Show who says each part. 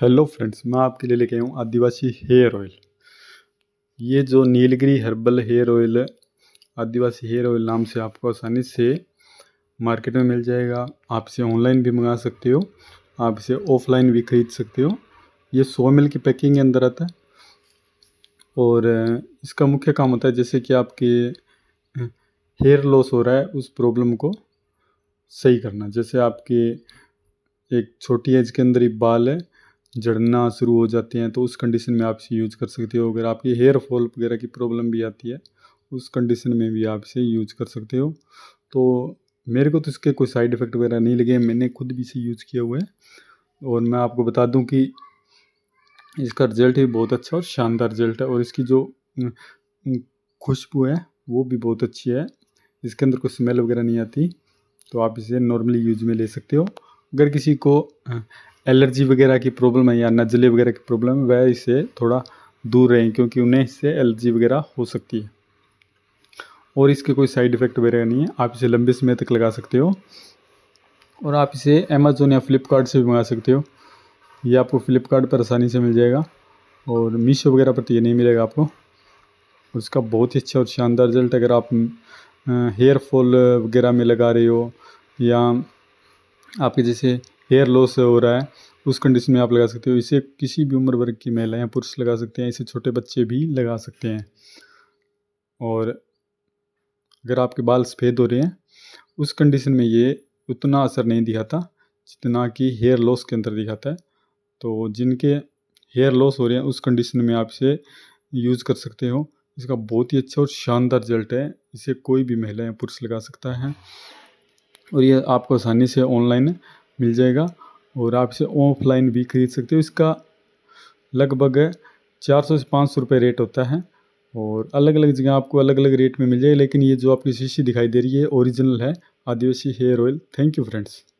Speaker 1: hello friends मैं आपके लिए लेके आया हूँ आदिवासी हेयर ऑयल ये जो Nilgiri herbal hair oil Adivasi hair oil नाम से आपको आसानी से मार्केट में मिल जाएगा आप इसे ऑनलाइन भी मंगा सकते हो आप इसे ऑफलाइन भी खरीद सकते हो ये सौ मिल की पैकिंग के अंदर आता है और इसका मुख्य काम होता है जैसे कि आपके हेयर लॉस हो रहा है उस प्रॉब्लम को सही करना जैसे आपके एक छोटी एज के अंदर ही बाल है जड़ना शुरू हो जाते हैं तो उस कंडीशन में आप इसे यूज कर सकते हो अगर आपकी हेयर फॉल वगैरह की प्रॉब्लम भी आती है उस कंडीशन में भी आप इसे यूज कर सकते हो तो मेरे को तो इसके कोई साइड इफ़ेक्ट वगैरह नहीं लगे मैंने खुद भी इसे यूज़ किया हुआ है और मैं आपको बता दूँ कि इसका रिजल्ट भी बहुत अच्छा और शानदार रिजल्ट है और इसकी जो खुशबू है वो भी बहुत अच्छी है इसके अंदर कोई स्मेल वगैरह नहीं आती तो आप इसे नॉर्मली यूज में ले सकते हो अगर किसी को एलर्जी वगैरह की प्रॉब्लम है या नज़ले वगैरह की प्रॉब्लम है वह इससे थोड़ा दूर रहें क्योंकि उन्हें इससे एलर्जी वगैरह हो सकती है और इसके कोई साइड इफ़ेक्ट वगैरह नहीं है आप इसे लंबे समय तक लगा सकते हो और आप इसे अमेज़ोन या फ्लिपकार्ट से भी मंगा सकते हो ये आपको फ्लिपकार्ट पर आसानी से मिल जाएगा और मीशो वगैरह पर तो ये नहीं मिलेगा आपको उसका बहुत ही अच्छा और शानदार रिजल्ट अगर आप हेयर फॉल वगैरह में लगा रहे हो या आपके जैसे हेयर लॉस हो रहा है उस कंडीशन में आप लगा सकते हो इसे किसी भी उम्र वर्ग की महिला या पुरुष लगा सकते हैं इसे छोटे बच्चे भी लगा सकते हैं और अगर आपके बाल सफ़ेद हो रहे हैं उस कंडीशन में ये उतना असर नहीं दिखाता जितना कि हेयर लॉस के अंदर दिखाता है तो जिनके हेयर लॉस हो रहे हैं उस कंडीशन में आप इसे यूज़ कर सकते हो इसका बहुत ही अच्छा और शानदार रिजल्ट है इसे कोई भी महिला या पुरुष लगा सकता है और ये आपको आसानी से ऑनलाइन मिल जाएगा और आप इसे ऑफलाइन भी खरीद सकते हो इसका लगभग चार सौ से पाँच सौ रुपये रेट होता है और अलग अलग जगह आपको अलग अलग रेट में मिल जाएगी लेकिन ये जो आपकी शीशी दिखाई दे रही है ओरिजिनल है Adivasi hair oil thank you friends